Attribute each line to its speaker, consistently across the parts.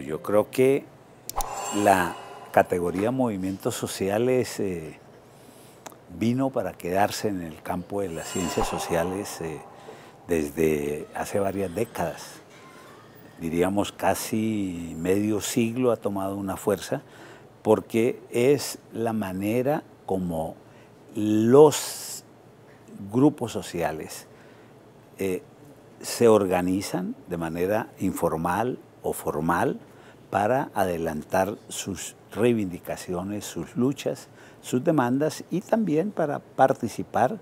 Speaker 1: yo creo que la categoría movimientos sociales eh, vino para quedarse en el campo de las ciencias sociales eh, desde hace varias décadas. Diríamos casi medio siglo ha tomado una fuerza porque es la manera como los grupos sociales eh, se organizan de manera informal o formal para adelantar sus reivindicaciones, sus luchas, sus demandas y también para participar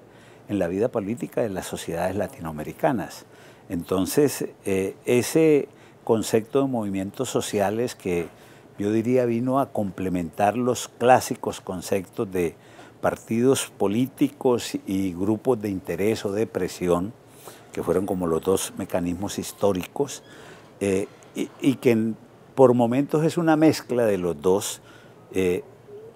Speaker 1: en la vida política de las sociedades latinoamericanas. Entonces, eh, ese concepto de movimientos sociales que yo diría vino a complementar los clásicos conceptos de partidos políticos y grupos de interés o de presión, que fueron como los dos mecanismos históricos, eh, y, y que por momentos es una mezcla de los dos, eh,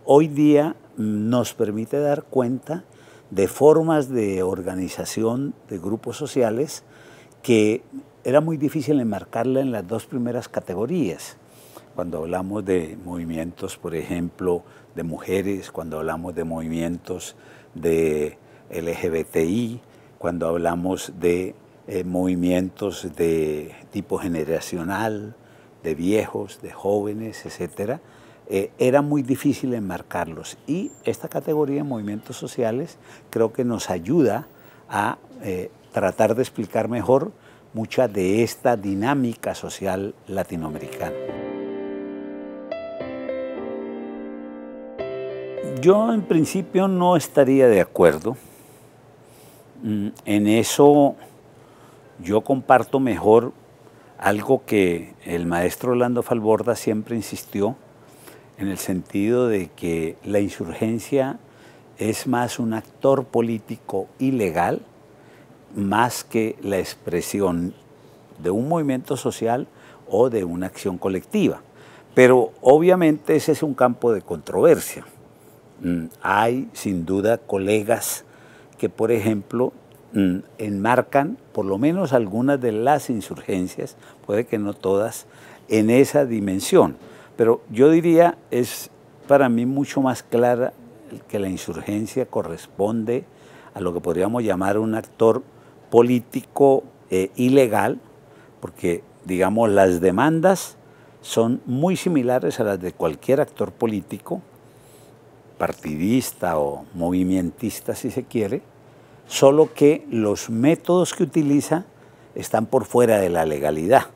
Speaker 1: hoy día nos permite dar cuenta de formas de organización de grupos sociales que era muy difícil enmarcarla en las dos primeras categorías. Cuando hablamos de movimientos, por ejemplo, de mujeres, cuando hablamos de movimientos de LGBTI, cuando hablamos de eh, movimientos de tipo generacional, de viejos, de jóvenes, etcétera, eh, era muy difícil enmarcarlos. Y esta categoría de movimientos sociales creo que nos ayuda a eh, tratar de explicar mejor mucha de esta dinámica social latinoamericana. Yo en principio no estaría de acuerdo. Mm, en eso yo comparto mejor algo que el maestro Orlando Falborda siempre insistió, en el sentido de que la insurgencia es más un actor político ilegal, más que la expresión de un movimiento social o de una acción colectiva. Pero obviamente ese es un campo de controversia. Mm, hay sin duda colegas que, por ejemplo, Mm, enmarcan por lo menos algunas de las insurgencias, puede que no todas, en esa dimensión. Pero yo diría, es para mí mucho más clara que la insurgencia corresponde a lo que podríamos llamar un actor político eh, ilegal, porque digamos las demandas son muy similares a las de cualquier actor político, partidista o movimentista si se quiere, solo que los métodos que utiliza están por fuera de la legalidad,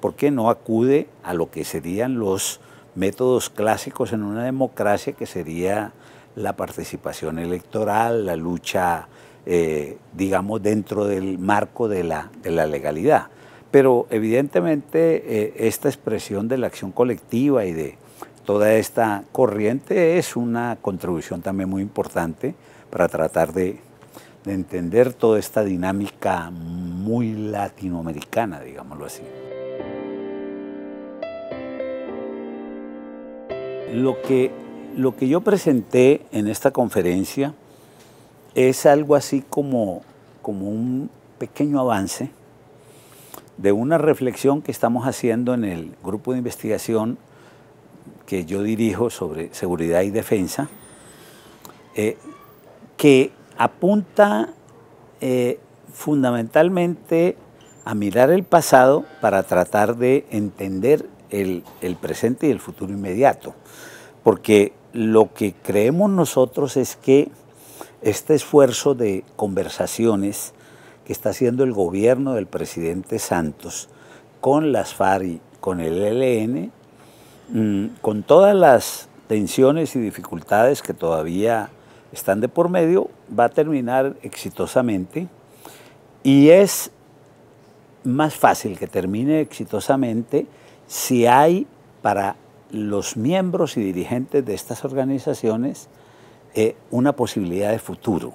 Speaker 1: porque no acude a lo que serían los métodos clásicos en una democracia, que sería la participación electoral, la lucha, eh, digamos, dentro del marco de la, legalidad. Pero evidentemente eh, esta expresión de la acción colectiva y de toda esta corriente es una contribución también muy importante para tratar de de entender toda esta dinámica muy latinoamericana, digámoslo así. Lo que, lo que yo presenté en esta conferencia es algo así como, como un pequeño avance de una reflexión que estamos haciendo en el grupo de investigación que yo dirijo sobre seguridad y defensa, eh, apunta eh, fundamentalmente a mirar el pasado para tratar de entender el, el, presente y el futuro inmediato. Porque lo que creemos nosotros es que este esfuerzo de conversaciones que está haciendo el gobierno del presidente Santos con las FARI, con el ELN, mm, con todas las tensiones y dificultades que todavía están de por medio, va a terminar exitosamente y es más fácil que termine exitosamente si hay para los miembros y dirigentes de estas organizaciones eh, una posibilidad de futuro.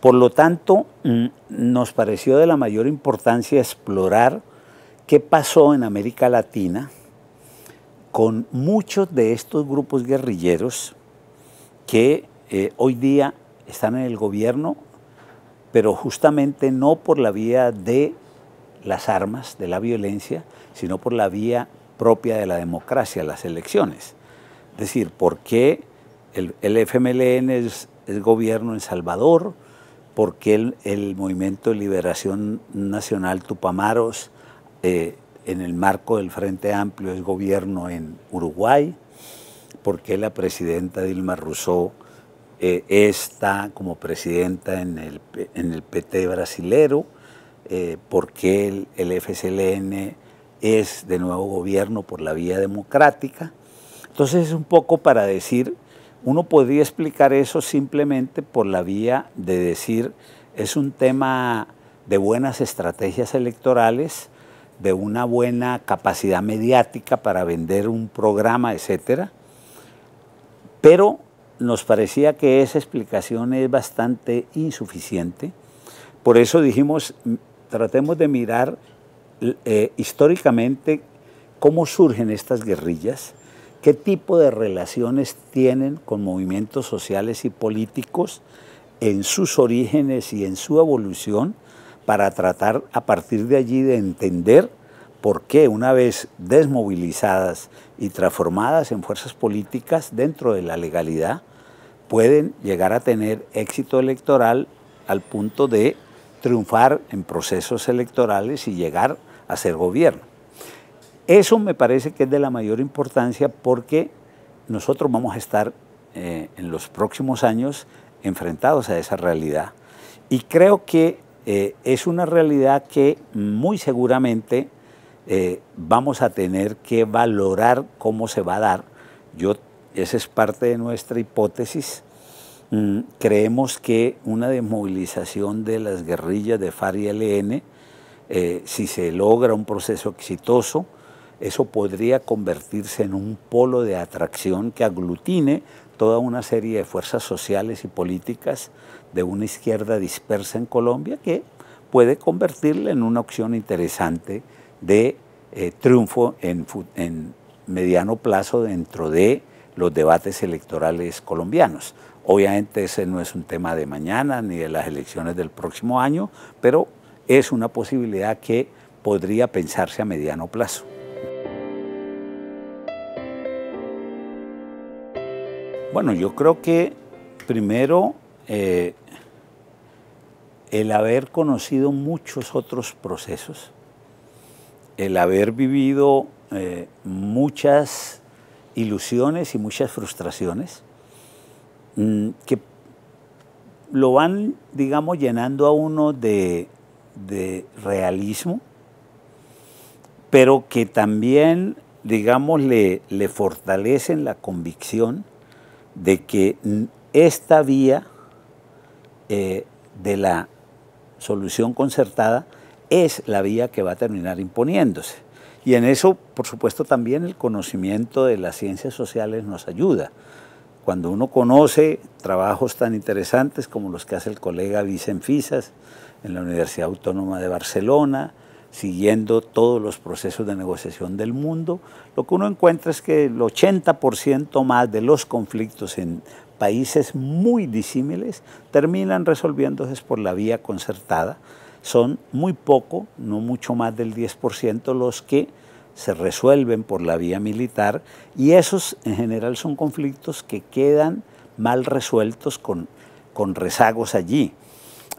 Speaker 1: Por lo tanto, mm, nos pareció de la mayor importancia explorar qué pasó en América Latina con muchos de estos grupos guerrilleros que eh, hoy día están en el gobierno, pero justamente no por la vía de las armas, de la violencia, sino por la vía propia de la democracia, las elecciones. Es decir, ¿por qué el, FMLN es, gobierno en Salvador? ¿Por qué el, Movimiento de Liberación Nacional Tupamaros eh, en el marco del Frente Amplio es gobierno en Uruguay? ¿Por qué la presidenta Dilma Rousseau eh, está como presidenta en el, PT brasilero, eh, porque el, el, FSLN es de nuevo gobierno por la vía democrática. Entonces es un poco para decir, uno podría explicar eso simplemente por la vía de decir, es un tema de buenas estrategias electorales, de una buena capacidad mediática para vender un programa, etcétera, pero nos parecía que esa explicación es bastante insuficiente. Por eso dijimos, tratemos de mirar eh, históricamente cómo surgen estas guerrillas, qué tipo de relaciones tienen con movimientos sociales y políticos en sus orígenes y en su evolución, para tratar a partir de allí de entender por qué una vez desmovilizadas y transformadas en fuerzas políticas dentro de la legalidad, pueden llegar a tener éxito electoral al punto de triunfar en procesos electorales y llegar a ser gobierno. Eso me parece que es de la mayor importancia porque nosotros vamos a estar eh, en los próximos años enfrentados a esa realidad. Y creo que eh, es una realidad que muy seguramente eh, vamos a tener que valorar cómo se va a dar. Yo esa es parte de nuestra hipótesis. Mm, creemos que una desmovilización de las guerrillas de FARC y ELN, eh, si se logra un proceso exitoso, eso podría convertirse en un polo de atracción que aglutine toda una serie de fuerzas sociales y políticas de una izquierda dispersa en Colombia que puede convertirla en una opción interesante de eh, triunfo en mediano plazo dentro de los debates electorales colombianos. Obviamente ese no es un tema de mañana ni de las elecciones del próximo año, pero es una posibilidad que podría pensarse a mediano plazo. Bueno, yo creo que primero eh, el haber conocido muchos otros procesos, el haber vivido eh, muchas ilusiones y muchas frustraciones mm, que lo van, digamos, llenando a uno de, realismo, pero que también, digamos, le, fortalecen la convicción de que esta vía eh, de la solución concertada es la vía que va a terminar imponiéndose. Y en eso, por supuesto, también el conocimiento de las ciencias sociales nos ayuda. Cuando uno conoce trabajos tan interesantes como los que hace el colega Vicen Fisas en la Universidad Autónoma de Barcelona, siguiendo todos los procesos de negociación del mundo, lo que uno encuentra es que el 80% más de los conflictos en países muy disímiles terminan resolviéndose por la vía concertada, son muy poco, no mucho más del 10% los que se resuelven por la vía militar y esos en general son conflictos que quedan mal resueltos con, con rezagos allí.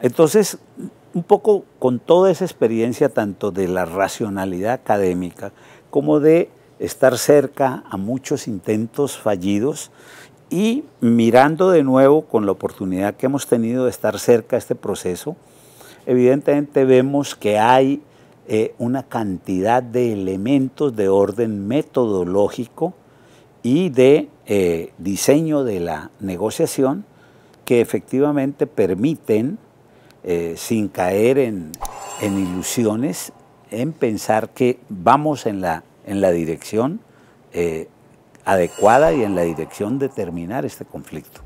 Speaker 1: Entonces, un poco con toda esa experiencia tanto de la racionalidad académica como de estar cerca a muchos intentos fallidos y mirando de nuevo con la oportunidad que hemos tenido de estar cerca a este proceso, evidentemente vemos que hay eh, una cantidad de elementos de orden metodológico y de eh, diseño de la negociación que efectivamente permiten, eh, sin caer en, ilusiones, en pensar que vamos en la dirección adecuada y en la dirección de terminar este conflicto.